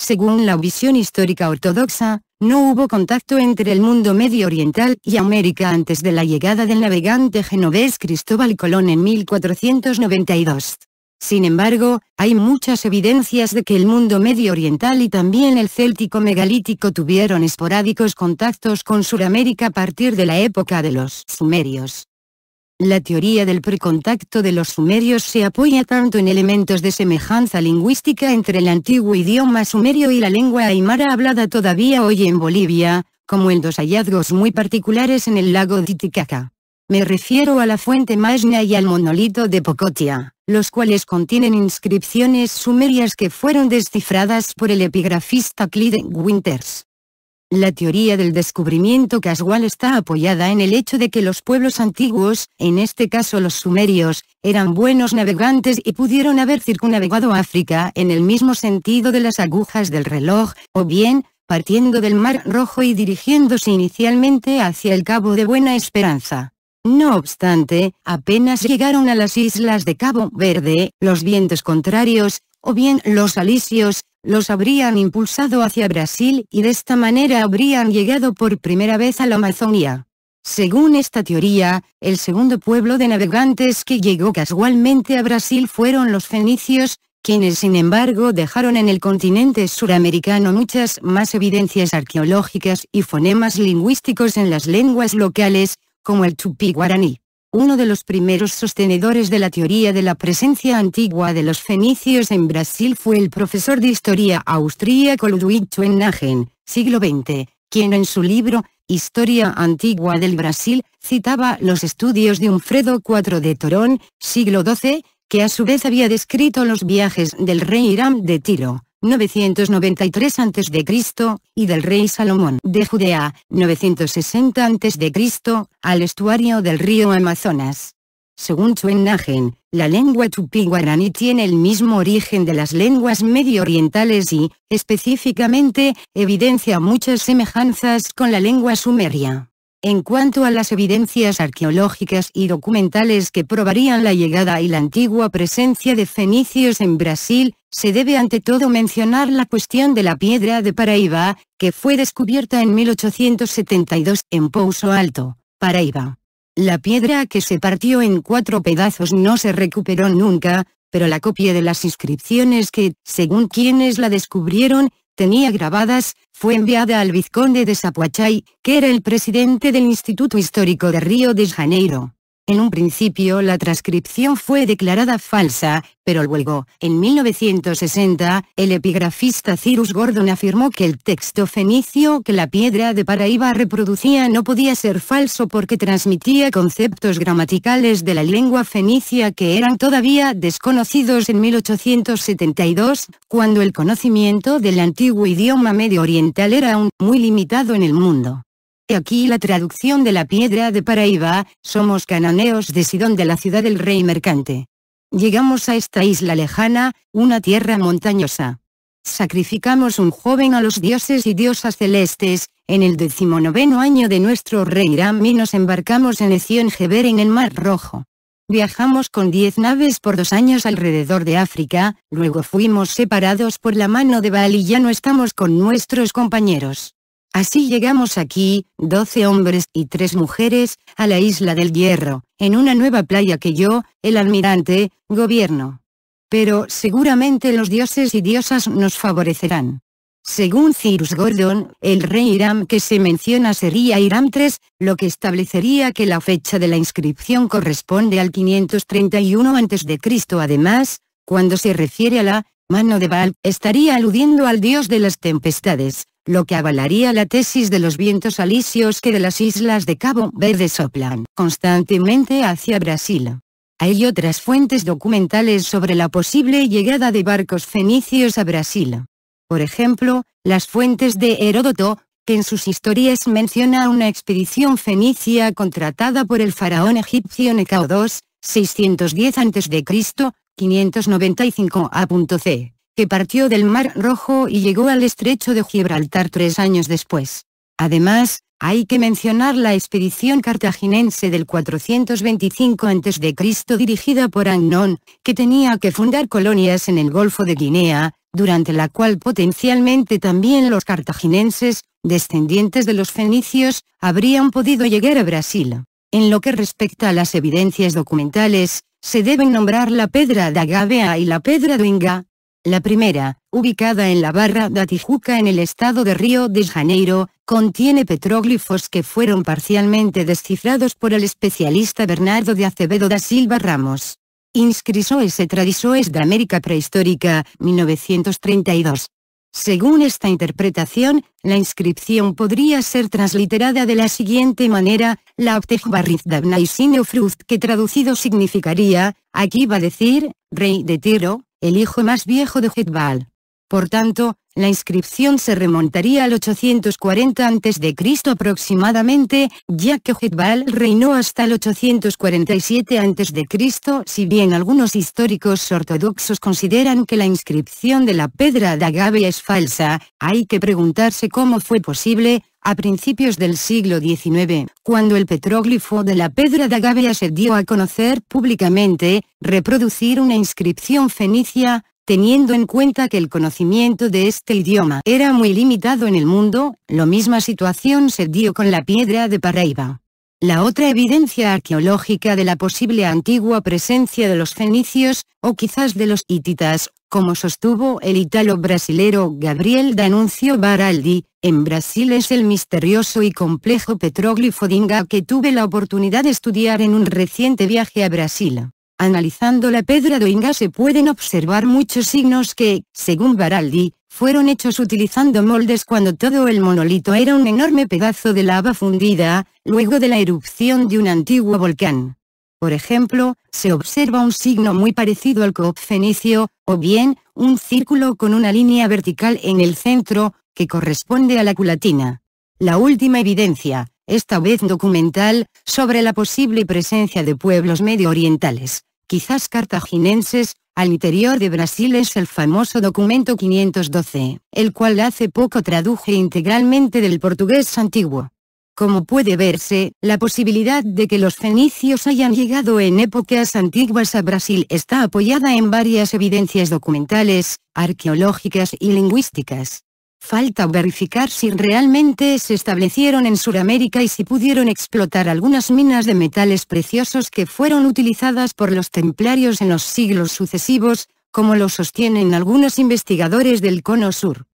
Según la visión histórica ortodoxa, no hubo contacto entre el mundo medio oriental y América antes de la llegada del navegante genovés Cristóbal Colón en 1492. Sin embargo, hay muchas evidencias de que el mundo medio oriental y también el céltico megalítico tuvieron esporádicos contactos con Sudamérica a partir de la época de los sumerios. La teoría del precontacto de los sumerios se apoya tanto en elementos de semejanza lingüística entre el antiguo idioma sumerio y la lengua aymara hablada todavía hoy en Bolivia, como en dos hallazgos muy particulares en el lago Titicaca. Me refiero a la fuente Magna y al monolito de Pocotia, los cuales contienen inscripciones sumerias que fueron descifradas por el epigrafista Clyde Winters. La teoría del descubrimiento casual está apoyada en el hecho de que los pueblos antiguos, en este caso los sumerios, eran buenos navegantes y pudieron haber circunnavegado África en el mismo sentido de las agujas del reloj, o bien, partiendo del Mar Rojo y dirigiéndose inicialmente hacia el Cabo de Buena Esperanza. No obstante, apenas llegaron a las islas de Cabo Verde, los vientos contrarios, o bien los alisios, los habrían impulsado hacia Brasil y de esta manera habrían llegado por primera vez a la Amazonía. Según esta teoría, el segundo pueblo de navegantes que llegó casualmente a Brasil fueron los fenicios, quienes sin embargo dejaron en el continente suramericano muchas más evidencias arqueológicas y fonemas lingüísticos en las lenguas locales, como el tupi guaraní uno de los primeros sostenedores de la teoría de la presencia antigua de los fenicios en Brasil fue el profesor de historia austríaco Ludwig Schoenhagen, siglo XX, quien en su libro, Historia Antigua del Brasil, citaba los estudios de Unfredo IV de Torón, siglo XII, que a su vez había descrito los viajes del rey Irán de Tiro. 993 a.C., y del rey Salomón de Judea, 960 a.C., al estuario del río Amazonas. Según Chuenagen, la lengua tupi guaraní tiene el mismo origen de las lenguas medio orientales y, específicamente, evidencia muchas semejanzas con la lengua sumeria. En cuanto a las evidencias arqueológicas y documentales que probarían la llegada y la antigua presencia de fenicios en Brasil, se debe ante todo mencionar la cuestión de la piedra de Paraíba, que fue descubierta en 1872 en Pouso Alto, Paraíba. La piedra que se partió en cuatro pedazos no se recuperó nunca, pero la copia de las inscripciones que, según quienes la descubrieron, tenía grabadas, fue enviada al vizconde de Sapuachay, que era el presidente del Instituto Histórico de Río de Janeiro. En un principio la transcripción fue declarada falsa, pero luego, en 1960, el epigrafista Cyrus Gordon afirmó que el texto fenicio que la piedra de Paraíba reproducía no podía ser falso porque transmitía conceptos gramaticales de la lengua fenicia que eran todavía desconocidos en 1872, cuando el conocimiento del antiguo idioma medio oriental era aún muy limitado en el mundo aquí la traducción de la piedra de Paraíba, somos cananeos de Sidón de la ciudad del rey mercante. Llegamos a esta isla lejana, una tierra montañosa. Sacrificamos un joven a los dioses y diosas celestes, en el decimonoveno año de nuestro rey Ram y nos embarcamos en Ezion Geber en el Mar Rojo. Viajamos con diez naves por dos años alrededor de África, luego fuimos separados por la mano de Baal y ya no estamos con nuestros compañeros. Así llegamos aquí, doce hombres y tres mujeres, a la Isla del Hierro, en una nueva playa que yo, el almirante, gobierno. Pero seguramente los dioses y diosas nos favorecerán. Según Cyrus Gordon, el rey Iram que se menciona sería Iram III, lo que establecería que la fecha de la inscripción corresponde al 531 a.C. Además, cuando se refiere a la mano de Baal, estaría aludiendo al dios de las tempestades, lo que avalaría la tesis de los vientos alisios que de las islas de Cabo Verde soplan constantemente hacia Brasil. Hay otras fuentes documentales sobre la posible llegada de barcos fenicios a Brasil. Por ejemplo, las fuentes de Heródoto, que en sus historias menciona una expedición fenicia contratada por el faraón egipcio Necao II, 610 a.C., 595 a.c que partió del Mar Rojo y llegó al estrecho de Gibraltar tres años después. Además, hay que mencionar la expedición cartaginense del 425 a.C. dirigida por Agnón, que tenía que fundar colonias en el Golfo de Guinea, durante la cual potencialmente también los cartaginenses, descendientes de los fenicios, habrían podido llegar a Brasil. En lo que respecta a las evidencias documentales, se deben nombrar la pedra de Agavea y la pedra de Inga, la primera, ubicada en la barra de Tijuca en el estado de Río de Janeiro, contiene petróglifos que fueron parcialmente descifrados por el especialista Bernardo de Acevedo da Silva Ramos. se e es de América prehistórica, 1932. Según esta interpretación, la inscripción podría ser transliterada de la siguiente manera, la Optejbarriz y Fruz que traducido significaría, aquí va a decir, rey de Tiro, el hijo más viejo de Hetbal. Por tanto, la inscripción se remontaría al 840 a.C. aproximadamente, ya que Hetbal reinó hasta el 847 a.C. si bien algunos históricos ortodoxos consideran que la inscripción de la pedra de Agave es falsa, hay que preguntarse cómo fue posible, a principios del siglo XIX, cuando el petróglifo de la Pedra de Agavea se dio a conocer públicamente, reproducir una inscripción fenicia, teniendo en cuenta que el conocimiento de este idioma era muy limitado en el mundo, lo misma situación se dio con la piedra de Paraíba. La otra evidencia arqueológica de la posible antigua presencia de los fenicios, o quizás de los hititas, como sostuvo el italo-brasilero Gabriel Danuncio Baraldi, en Brasil es el misterioso y complejo petróglifo Dinga que tuve la oportunidad de estudiar en un reciente viaje a Brasil. Analizando la pedra doinga se pueden observar muchos signos que, según Baraldi, fueron hechos utilizando moldes cuando todo el monolito era un enorme pedazo de lava fundida, luego de la erupción de un antiguo volcán. Por ejemplo, se observa un signo muy parecido al coop fenicio, o bien, un círculo con una línea vertical en el centro, que corresponde a la culatina. La última evidencia, esta vez documental, sobre la posible presencia de pueblos medio orientales, quizás cartaginenses, al interior de Brasil es el famoso documento 512, el cual hace poco traduje integralmente del portugués antiguo. Como puede verse, la posibilidad de que los fenicios hayan llegado en épocas antiguas a Brasil está apoyada en varias evidencias documentales, arqueológicas y lingüísticas. Falta verificar si realmente se establecieron en Sudamérica y si pudieron explotar algunas minas de metales preciosos que fueron utilizadas por los templarios en los siglos sucesivos, como lo sostienen algunos investigadores del Cono Sur.